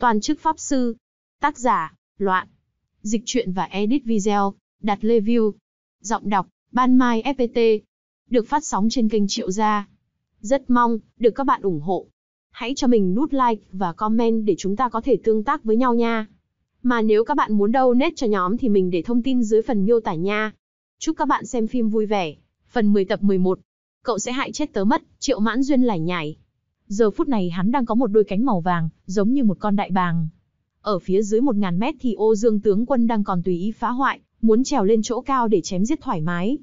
Toàn chức Pháp Sư. Tác giả, Loạn. Dịch truyện và edit video, đặt lê view. Giọng đọc, Ban Mai FPT. Được phát sóng trên kênh Triệu Gia. Rất mong, được các bạn ủng hộ. Hãy cho mình nút like và comment để chúng ta có thể tương tác với nhau nha. Mà nếu các bạn muốn đâu nét cho nhóm thì mình để thông tin dưới phần miêu tả nha. Chúc các bạn xem phim vui vẻ. Phần 10 tập 11. Cậu sẽ hại chết tớ mất, triệu mãn duyên lải nhải. Giờ phút này hắn đang có một đôi cánh màu vàng, giống như một con đại bàng. Ở phía dưới 1000 mét thì ô dương tướng quân đang còn tùy ý phá hoại, muốn trèo lên chỗ cao để chém giết thoải mái.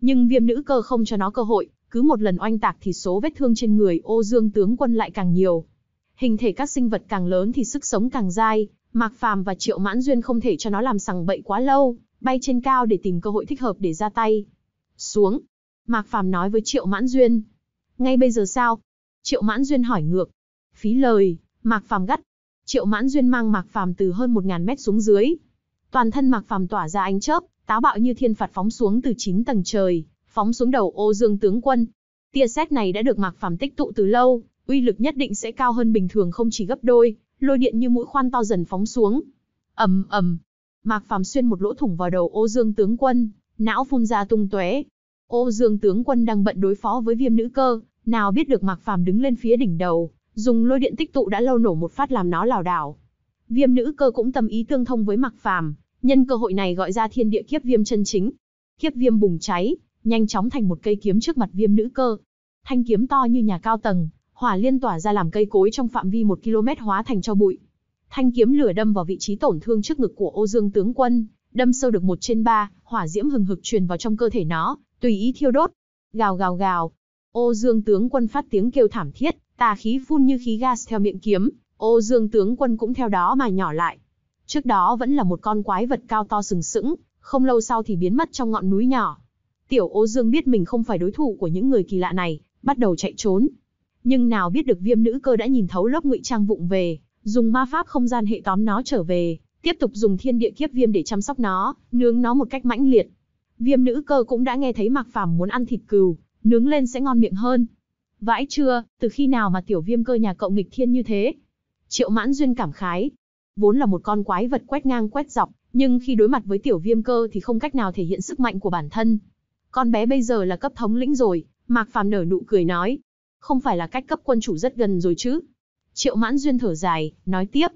Nhưng viêm nữ cơ không cho nó cơ hội, cứ một lần oanh tạc thì số vết thương trên người ô dương tướng quân lại càng nhiều. Hình thể các sinh vật càng lớn thì sức sống càng dai, Mạc Phàm và Triệu Mãn Duyên không thể cho nó làm sằng bậy quá lâu, bay trên cao để tìm cơ hội thích hợp để ra tay. Xuống. Mạc Phàm nói với Triệu Mãn Duyên. Ngay bây giờ sao? Triệu Mãn Duyên hỏi ngược. Phí lời, Mạc Phàm gắt. Triệu Mãn Duyên mang Mạc Phàm từ hơn 1000 mét xuống dưới. Toàn thân Mạc Phàm tỏa ra ánh chớp, táo bạo như thiên phạt phóng xuống từ 9 tầng trời, phóng xuống đầu Ô Dương tướng quân. Tia sét này đã được Mạc Phàm tích tụ từ lâu, uy lực nhất định sẽ cao hơn bình thường không chỉ gấp đôi, lôi điện như mũi khoan to dần phóng xuống. Ầm ầm. Mạc Phàm xuyên một lỗ thủng vào đầu Ô Dương tướng quân, não phun ra tung tóe. Ô Dương tướng quân đang bận đối phó với viêm nữ cơ, nào biết được Mạc Phàm đứng lên phía đỉnh đầu, dùng lôi điện tích tụ đã lâu nổ một phát làm nó lảo đảo. Viêm nữ cơ cũng tâm ý tương thông với Mạc Phàm, nhân cơ hội này gọi ra thiên địa kiếp viêm chân chính. Kiếp viêm bùng cháy, nhanh chóng thành một cây kiếm trước mặt viêm nữ cơ. Thanh kiếm to như nhà cao tầng, hỏa liên tỏa ra làm cây cối trong phạm vi một km hóa thành cho bụi. Thanh kiếm lửa đâm vào vị trí tổn thương trước ngực của Ô Dương tướng quân, đâm sâu được một trên ba, hỏa diễm hừng hực truyền vào trong cơ thể nó, tùy ý thiêu đốt. Gào gào gào, Ô Dương tướng quân phát tiếng kêu thảm thiết, tà khí phun như khí gas theo miệng kiếm, Ô Dương tướng quân cũng theo đó mà nhỏ lại. Trước đó vẫn là một con quái vật cao to sừng sững, không lâu sau thì biến mất trong ngọn núi nhỏ. Tiểu Ô Dương biết mình không phải đối thủ của những người kỳ lạ này, bắt đầu chạy trốn. Nhưng nào biết được Viêm nữ cơ đã nhìn thấu lớp ngụy trang vụng về, dùng ma pháp không gian hệ tóm nó trở về, tiếp tục dùng thiên địa kiếp viêm để chăm sóc nó, nướng nó một cách mãnh liệt. Viêm nữ cơ cũng đã nghe thấy Mạc Phàm muốn ăn thịt cừu, nướng lên sẽ ngon miệng hơn. Vãi chưa, từ khi nào mà tiểu viêm cơ nhà cậu nghịch thiên như thế? Triệu mãn duyên cảm khái. Vốn là một con quái vật quét ngang quét dọc, nhưng khi đối mặt với tiểu viêm cơ thì không cách nào thể hiện sức mạnh của bản thân. Con bé bây giờ là cấp thống lĩnh rồi, Mạc Phàm nở nụ cười nói. Không phải là cách cấp quân chủ rất gần rồi chứ? Triệu mãn duyên thở dài, nói tiếp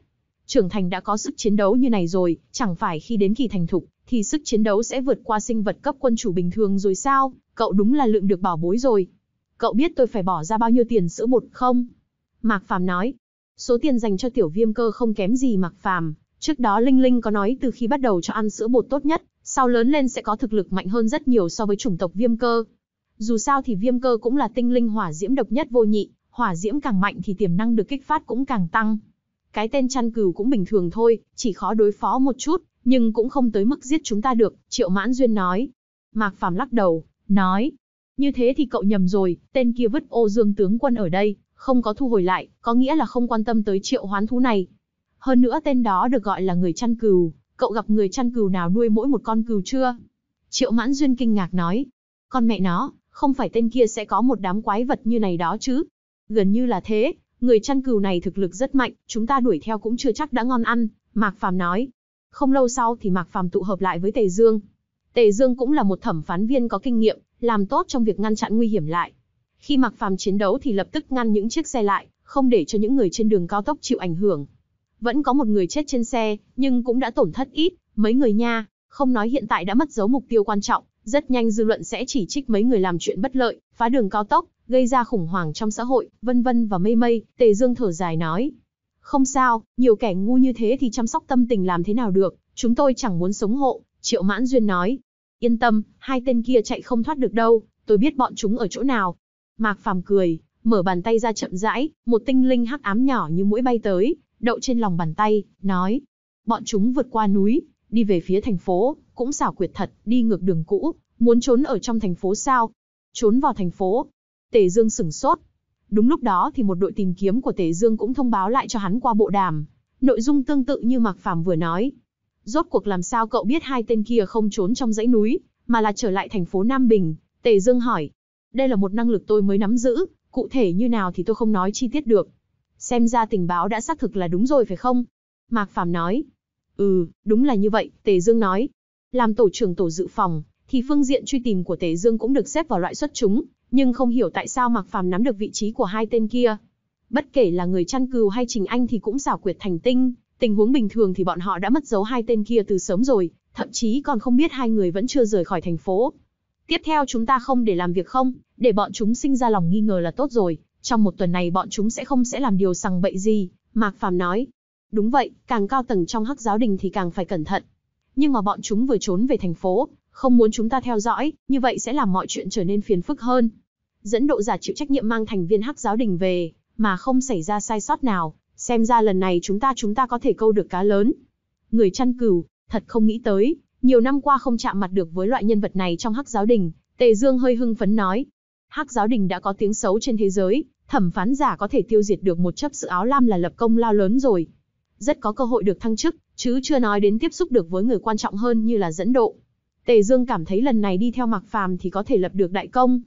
trưởng thành đã có sức chiến đấu như này rồi, chẳng phải khi đến kỳ thành thục, thì sức chiến đấu sẽ vượt qua sinh vật cấp quân chủ bình thường rồi sao, cậu đúng là lượng được bảo bối rồi. Cậu biết tôi phải bỏ ra bao nhiêu tiền sữa bột không? Mạc Phàm nói, số tiền dành cho tiểu viêm cơ không kém gì Mạc Phàm. Trước đó Linh Linh có nói từ khi bắt đầu cho ăn sữa bột tốt nhất, sau lớn lên sẽ có thực lực mạnh hơn rất nhiều so với chủng tộc viêm cơ. Dù sao thì viêm cơ cũng là tinh linh hỏa diễm độc nhất vô nhị, hỏa diễm càng mạnh thì tiềm năng được kích phát cũng càng tăng. Cái tên chăn cừu cũng bình thường thôi, chỉ khó đối phó một chút, nhưng cũng không tới mức giết chúng ta được, Triệu Mãn Duyên nói. Mạc Phàm lắc đầu, nói, như thế thì cậu nhầm rồi, tên kia vứt ô dương tướng quân ở đây, không có thu hồi lại, có nghĩa là không quan tâm tới triệu hoán thú này. Hơn nữa tên đó được gọi là người chăn cừu, cậu gặp người chăn cừu nào nuôi mỗi một con cừu chưa? Triệu mãn duyên kinh ngạc nói, con mẹ nó, không phải tên kia sẽ có một đám quái vật như này đó chứ? Gần như là thế, người chăn cừu này thực lực rất mạnh, chúng ta đuổi theo cũng chưa chắc đã ngon ăn, Mạc Phàm nói. Không lâu sau thì Mạc Phàm tụ hợp lại với Tề Dương. Tề Dương cũng là một thẩm phán viên có kinh nghiệm, làm tốt trong việc ngăn chặn nguy hiểm lại. Khi Mạc Phàm chiến đấu thì lập tức ngăn những chiếc xe lại, không để cho những người trên đường cao tốc chịu ảnh hưởng. Vẫn có một người chết trên xe, nhưng cũng đã tổn thất ít, mấy người nha, không nói hiện tại đã mất dấu mục tiêu quan trọng, rất nhanh dư luận sẽ chỉ trích mấy người làm chuyện bất lợi, phá đường cao tốc, gây ra khủng hoảng trong xã hội, vân vân và mây mây, Tề Dương thở dài nói. Không sao, nhiều kẻ ngu như thế thì chăm sóc tâm tình làm thế nào được, chúng tôi chẳng muốn sống hộ, Triệu Mãn Duyên nói. Yên tâm, hai tên kia chạy không thoát được đâu, tôi biết bọn chúng ở chỗ nào. Mạc Phàm cười, mở bàn tay ra chậm rãi, một tinh linh hắc ám nhỏ như mũi bay tới, đậu trên lòng bàn tay, nói. Bọn chúng vượt qua núi, đi về phía thành phố, cũng xảo quyệt thật, đi ngược đường cũ, muốn trốn ở trong thành phố sao? Trốn vào thành phố. Tề Dương sửng sốt, Đúng lúc đó thì một đội tìm kiếm của Tề Dương cũng thông báo lại cho hắn qua bộ đàm. Nội dung tương tự như Mạc Phàm vừa nói. Rốt cuộc làm sao cậu biết hai tên kia không trốn trong dãy núi, mà là trở lại thành phố Nam Bình? Tề Dương hỏi. Đây là một năng lực tôi mới nắm giữ, cụ thể như nào thì tôi không nói chi tiết được. Xem ra tình báo đã xác thực là đúng rồi phải không? Mạc Phàm nói. Ừ, đúng là như vậy, Tề Dương nói. Làm tổ trưởng tổ dự phòng, thì phương diện truy tìm của Tề Dương cũng được xếp vào loại xuất chúng, nhưng không hiểu tại sao Mạc Phàm nắm được vị trí của hai tên kia. Bất kể là người chăn cừu hay Trình Anh thì cũng xảo quyệt thành tinh, tình huống bình thường thì bọn họ đã mất dấu hai tên kia từ sớm rồi, thậm chí còn không biết hai người vẫn chưa rời khỏi thành phố. Tiếp theo chúng ta không để làm việc không, để bọn chúng sinh ra lòng nghi ngờ là tốt rồi, trong một tuần này bọn chúng sẽ không sẽ làm điều sằng bậy gì, Mạc Phàm nói. Đúng vậy, càng cao tầng trong hắc giáo đình thì càng phải cẩn thận. Nhưng mà bọn chúng vừa trốn về thành phố, không muốn chúng ta theo dõi, như vậy sẽ làm mọi chuyện trở nên phiền phức hơn. Dẫn độ giả chịu trách nhiệm mang thành viên hắc giáo đình về, mà không xảy ra sai sót nào, xem ra lần này chúng ta chúng ta có thể câu được cá lớn. Người chăn cừu, thật không nghĩ tới, nhiều năm qua không chạm mặt được với loại nhân vật này trong hắc giáo đình, Tề Dương hơi hưng phấn nói. Hắc giáo đình đã có tiếng xấu trên thế giới, thẩm phán giả có thể tiêu diệt được một chấp sự áo lam là lập công lao lớn rồi. Rất có cơ hội được thăng chức, chứ chưa nói đến tiếp xúc được với người quan trọng hơn như là dẫn độ, Tề Dương cảm thấy lần này đi theo Mạc Phàm thì có thể lập được đại công.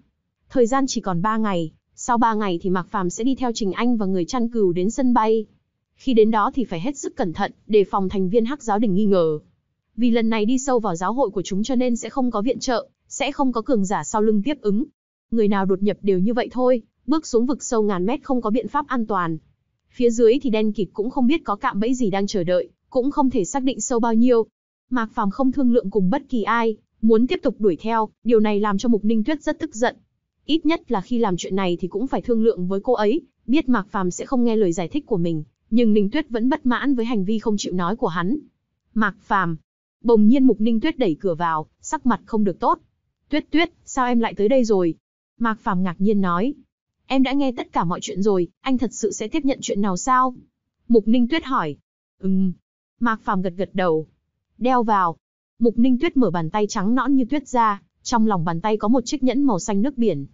Thời gian chỉ còn 3 ngày, sau 3 ngày thì Mạc Phàm sẽ đi theo Trình Anh và người chăn cừu đến sân bay. Khi đến đó thì phải hết sức cẩn thận, đề phòng thành viên Hắc giáo đình nghi ngờ. Vì lần này đi sâu vào giáo hội của chúng cho nên sẽ không có viện trợ, sẽ không có cường giả sau lưng tiếp ứng. Người nào đột nhập đều như vậy thôi, bước xuống vực sâu ngàn mét không có biện pháp an toàn. Phía dưới thì đen kịt cũng không biết có cạm bẫy gì đang chờ đợi, cũng không thể xác định sâu bao nhiêu, Mạc Phàm không thương lượng cùng bất kỳ ai, muốn tiếp tục đuổi theo, điều này làm cho Mục Ninh Tuyết rất tức giận. Ít nhất là khi làm chuyện này thì cũng phải thương lượng với cô ấy, biết Mạc Phàm sẽ không nghe lời giải thích của mình, nhưng Ninh Tuyết vẫn bất mãn với hành vi không chịu nói của hắn. Mạc Phàm. Bỗng nhiên Mục Ninh Tuyết đẩy cửa vào, sắc mặt không được tốt. Tuyết Tuyết, sao em lại tới đây rồi? Mạc Phàm ngạc nhiên nói. Em đã nghe tất cả mọi chuyện rồi, anh thật sự sẽ tiếp nhận chuyện nào sao? Mục Ninh Tuyết hỏi. Ừm. Mạc Phàm gật gật đầu, Đeo vào. Mục Ninh Tuyết mở bàn tay trắng nõn như tuyết ra, trong lòng bàn tay có một chiếc nhẫn màu xanh nước biển.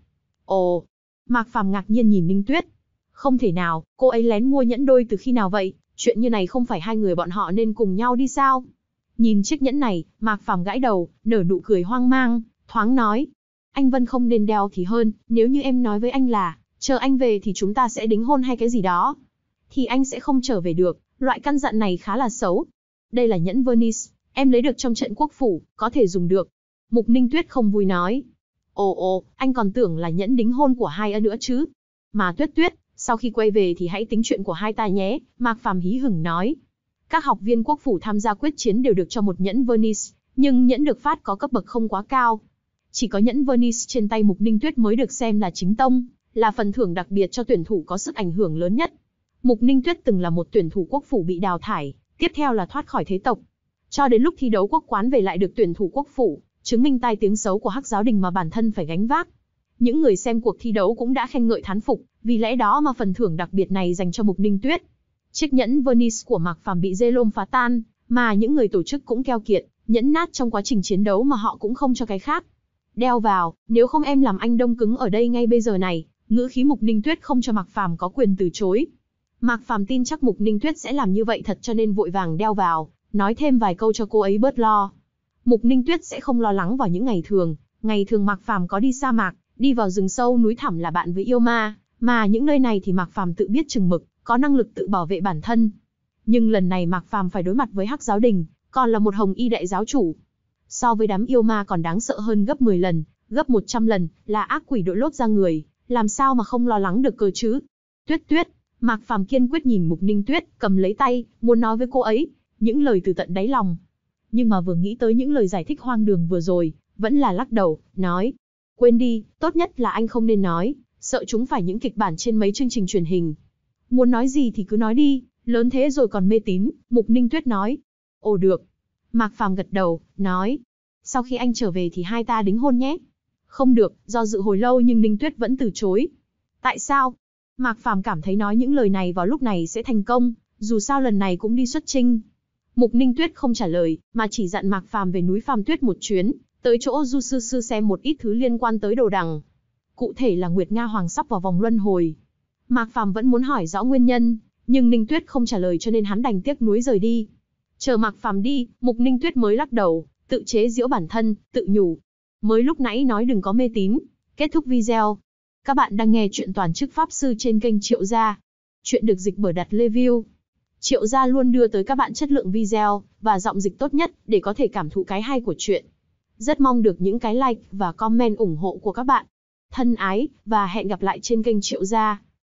Ồ, Mạc Phàm ngạc nhiên nhìn Ninh Tuyết. Không thể nào, cô ấy lén mua nhẫn đôi từ khi nào vậy? Chuyện như này không phải hai người bọn họ nên cùng nhau đi sao? Nhìn chiếc nhẫn này, Mạc Phàm gãi đầu, nở nụ cười hoang mang, thoáng nói. Anh Vân không nên đeo thì hơn, nếu như em nói với anh là, chờ anh về thì chúng ta sẽ đính hôn hay cái gì đó. Thì anh sẽ không trở về được, loại căn dặn này khá là xấu, đây là nhẫn Venice, em lấy được trong trận quốc phủ, có thể dùng được. Mục Ninh Tuyết không vui nói. Ồ ồ, anh còn tưởng là nhẫn đính hôn của hai nữa chứ. Mà Tuyết Tuyết, sau khi quay về thì hãy tính chuyện của hai ta nhé, Mạc Phàm hí hửng nói. Các học viên quốc phủ tham gia quyết chiến đều được cho một nhẫn Venice, nhưng nhẫn được phát có cấp bậc không quá cao. Chỉ có nhẫn Venice trên tay Mục Ninh Tuyết mới được xem là chính tông, là phần thưởng đặc biệt cho tuyển thủ có sức ảnh hưởng lớn nhất. Mục Ninh Tuyết từng là một tuyển thủ quốc phủ bị đào thải, Tiếp theo là thoát khỏi thế tộc. Cho đến lúc thi đấu quốc quán về lại được tuyển thủ quốc phủ, chứng minh tai tiếng xấu của Hắc giáo đình mà bản thân phải gánh vác. Những người xem cuộc thi đấu cũng đã khen ngợi thán phục, vì lẽ đó mà phần thưởng đặc biệt này dành cho Mục Ninh Tuyết. Chiếc nhẫn Venice của Mạc Phàm bị Zelom phá tan, mà những người tổ chức cũng keo kiệt, nhẫn nát trong quá trình chiến đấu mà họ cũng không cho cái khác. Đeo vào, nếu không em làm anh đông cứng ở đây ngay bây giờ này, ngữ khí Mục Ninh Tuyết không cho Mạc Phàm có quyền từ chối. Mạc Phàm tin chắc Mục Ninh Tuyết sẽ làm như vậy thật cho nên vội vàng đeo vào, nói thêm vài câu cho cô ấy bớt lo. Mục Ninh Tuyết sẽ không lo lắng vào những ngày thường, ngày thường Mạc Phàm có đi sa mạc, đi vào rừng sâu núi thẳm là bạn với yêu ma, mà những nơi này thì Mạc Phàm tự biết chừng mực, có năng lực tự bảo vệ bản thân. Nhưng lần này Mạc Phàm phải đối mặt với Hắc giáo đình, còn là một Hồng Y đại giáo chủ. So với đám yêu ma còn đáng sợ hơn gấp 10 lần, gấp 100 lần, là ác quỷ đội lốt ra người, làm sao mà không lo lắng được cơ chứ? Tuyết Tuyết, Mạc Phàm kiên quyết nhìn Mục Ninh Tuyết, cầm lấy tay, muốn nói với cô ấy những lời từ tận đáy lòng. Nhưng mà vừa nghĩ tới những lời giải thích hoang đường vừa rồi, vẫn là lắc đầu, nói: "Quên đi, tốt nhất là anh không nên nói, sợ chúng phải những kịch bản trên mấy chương trình truyền hình. Muốn nói gì thì cứ nói đi, lớn thế rồi còn mê tín." Mục Ninh Tuyết nói. "Ồ được." Mạc Phàm gật đầu, nói: "Sau khi anh trở về thì hai ta đính hôn nhé." "Không được." Do dự hồi lâu nhưng Ninh Tuyết vẫn từ chối. "Tại sao?" Mạc Phàm cảm thấy nói những lời này vào lúc này sẽ thành công, dù sao lần này cũng đi xuất chinh. Mục Ninh Tuyết không trả lời, mà chỉ dặn Mạc Phàm về núi Phàm Tuyết một chuyến, tới chỗ Du Sư Sư xem một ít thứ liên quan tới đồ đằng. Cụ thể là Nguyệt Nga Hoàng sắp vào vòng luân hồi. Mạc Phàm vẫn muốn hỏi rõ nguyên nhân, nhưng Ninh Tuyết không trả lời cho nên hắn đành tiếc núi rời đi. Chờ Mạc Phàm đi, Mục Ninh Tuyết mới lắc đầu, tự chế giễu bản thân, tự nhủ. Mới lúc nãy nói đừng có mê tín. Kết thúc video, các bạn đang nghe chuyện toàn chức pháp sư trên kênh Triệu Gia. Chuyện được dịch bởi đặt review. Triệu Gia luôn đưa tới các bạn chất lượng video và giọng dịch tốt nhất để có thể cảm thụ cái hay của chuyện. Rất mong được những cái like và comment ủng hộ của các bạn. Thân ái và hẹn gặp lại trên kênh Triệu Gia.